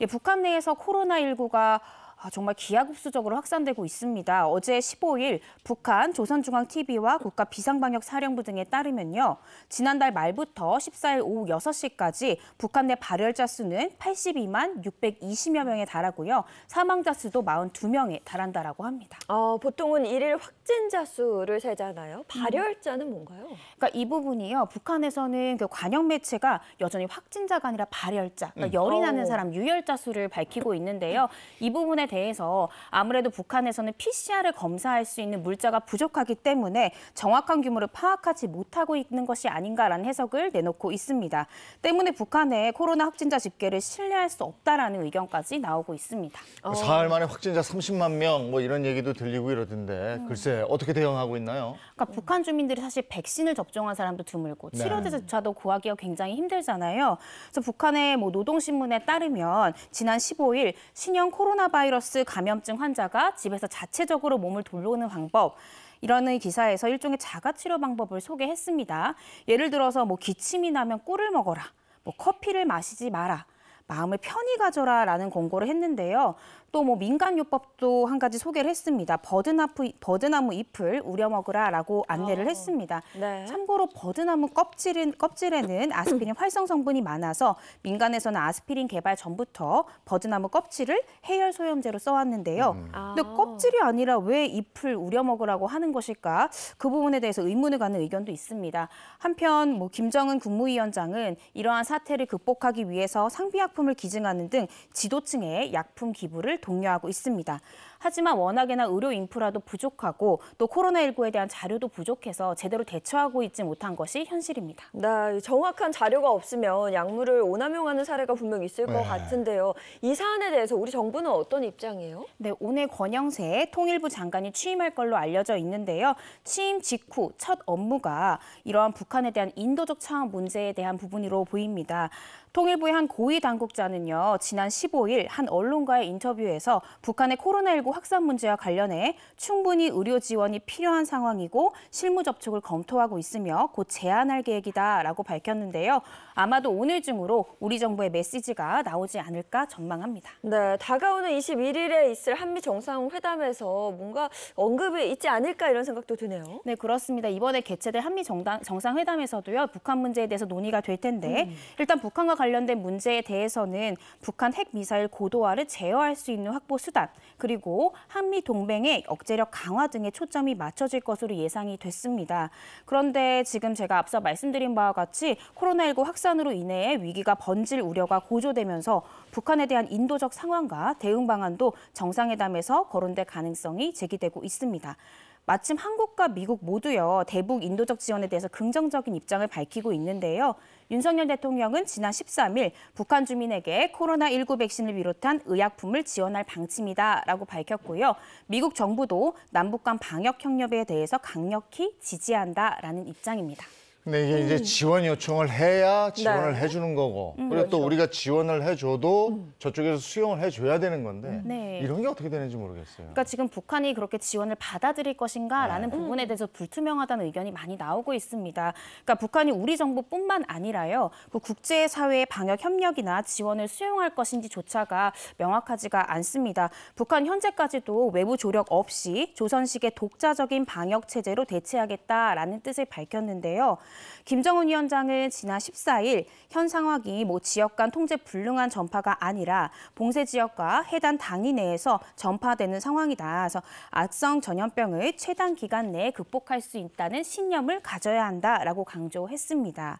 예, 북한 내에서 코로나19가 아, 정말 기하급수적으로 확산되고 있습니다. 어제 15일 북한 조선중앙TV와 국가 비상방역사령부 등에 따르면요. 지난달 말부터 14일 오후 6시까지 북한 내 발열자 수는 82만 620여 명에 달하고요. 사망자 수도 42명에 달한다라고 합니다. 어, 보통은 일일 확진자 수를 세잖아요. 음. 발열자는 뭔가요? 그러니까 이 부분이요. 북한에서는 그 관영 매체가 여전히 확진자가 아니라 발열자, 그러니까 음. 열이 나는 어. 사람 유열자 수를 밝히고 있는데요. 이 부분에 대해서 아무래도 북한에서는 PCR을 검사할 수 있는 물자가 부족하기 때문에 정확한 규모를 파악하지 못하고 있는 것이 아닌가라는 해석을 내놓고 있습니다. 때문에 북한의 코로나 확진자 집계를 신뢰할 수 없다라는 의견까지 나오고 있습니다. 어. 사흘 만에 확진자 30만 명 뭐 이런 얘기도 들리고 이러던데 음. 글쎄 어떻게 대응하고 있나요? 그러니까 북한 주민들이 사실 백신을 접종한 사람도 드물고 네. 치료제조차도 구하기가 굉장히 힘들잖아요. 그래서 북한의 뭐 노동신문에 따르면 지난 15일 신형 코로나 바이러스 바이러스 감염증 환자가 집에서 자체적으로 몸을 돌보는 방법, 이런 기사에서 일종의 자가 치료 방법을 소개했습니다. 예를 들어서 뭐 기침이 나면 꿀을 먹어라, 뭐 커피를 마시지 마라, 마음을 편히 가져라라는 권고를 했는데요. 또뭐 민간요법도 한 가지 소개를 했습니다. 버드나무, 버드나무 잎을 우려 먹으라라고 안내를 아, 했습니다. 네. 참고로 버드나무 껍질은, 껍질에는 아스피린 활성 성분이 많아서 민간에서는 아스피린 개발 전부터 버드나무 껍질을 해열 소염제로 써왔는데요. 음. 아. 근데 껍질이 아니라 왜 잎을 우려 먹으라고 하는 것일까? 그 부분에 대해서 의문을 갖는 의견도 있습니다. 한편 뭐 김정은 국무위원장은 이러한 사태를 극복하기 위해서 상비약품을 기증하는 등 지도층에 약품 기부를 독려하고 있습니다. 하지만 워낙에나 의료 인프라도 부족하고 또 코로나19에 대한 자료도 부족해서 제대로 대처하고 있지 못한 것이 현실입니다. 네, 정확한 자료가 없으면 약물을 오남용하는 사례가 분명 있을 것 네. 같은데요. 이 사안에 대해서 우리 정부는 어떤 입장이에요? 네, 오늘 권영세 통일부 장관이 취임할 걸로 알려져 있는데요. 취임 직후 첫 업무가 이러한 북한에 대한 인도적 차원 문제에 대한 부분으로 보입니다. 통일부의 한 고위 당국자는요, 지난 15일 한 언론과의 인터뷰에서 북한의 코로나19 확산 문제와 관련해 충분히 의료 지원이 필요한 상황이고 실무 접촉을 검토하고 있으며 곧 제안할 계획이다라고 밝혔는데요. 아마도 오늘 중으로 우리 정부의 메시지가 나오지 않을까 전망합니다. 네, 다가오는 21일에 있을 한미 정상회담에서 뭔가 언급이 있지 않을까 이런 생각도 드네요. 네, 그렇습니다. 이번에 개최될 한미 정상 회담에서도요, 북한 문제에 대해서 논의가 될 텐데 음. 일단 북한과 관련 관련된 문제에 대해서는 북한 핵미사일 고도화를 제어할 수 있는 확보 수단, 그리고 한미 동맹의 억제력 강화 등의 초점이 맞춰질 것으로 예상이 됐습니다. 그런데 지금 제가 앞서 말씀드린 바와 같이 코로나19 확산으로 인해 위기가 번질 우려가 고조되면서 북한에 대한 인도적 상황과 대응 방안도 정상회담에서 거론될 가능성이 제기되고 있습니다. 마침 한국과 미국 모두요 대북 인도적 지원에 대해서 긍정적인 입장을 밝히고 있는데요. 윤석열 대통령은 지난 13일 북한 주민에게 코로나19 백신을 비롯한 의약품을 지원할 방침이다라고 밝혔고요. 미국 정부도 남북 간 방역 협력에 대해서 강력히 지지한다라는 입장입니다. 근데 이게 이제 음. 지원 요청을 해야 지원을 네. 해주는 거고 음, 그리고 또 그렇죠. 우리가 지원을 해줘도 음. 저쪽에서 수용을 해줘야 되는 건데 음. 네. 이런 게 어떻게 되는지 모르겠어요. 그러니까 지금 북한이 그렇게 지원을 받아들일 것인가라는 네. 부분에 대해서 불투명하다는 의견이 많이 나오고 있습니다. 그러니까 북한이 우리 정부뿐만 아니라요. 그 국제 사회의 방역 협력이나 지원을 수용할 것인지조차가 명확하지가 않습니다. 북한 현재까지도 외부 조력 없이 조선식의 독자적인 방역 체제로 대체하겠다라는 뜻을 밝혔는데요. 김정은 위원장은 지난 14일 현 상황이 뭐 지역 간 통제 불능한 전파가 아니라 봉쇄 지역과 해당 당위 내에서 전파되는 상황이다. 그래서 악성 전염병을 최단 기간 내에 극복할 수 있다는 신념을 가져야 한다라고 강조했습니다.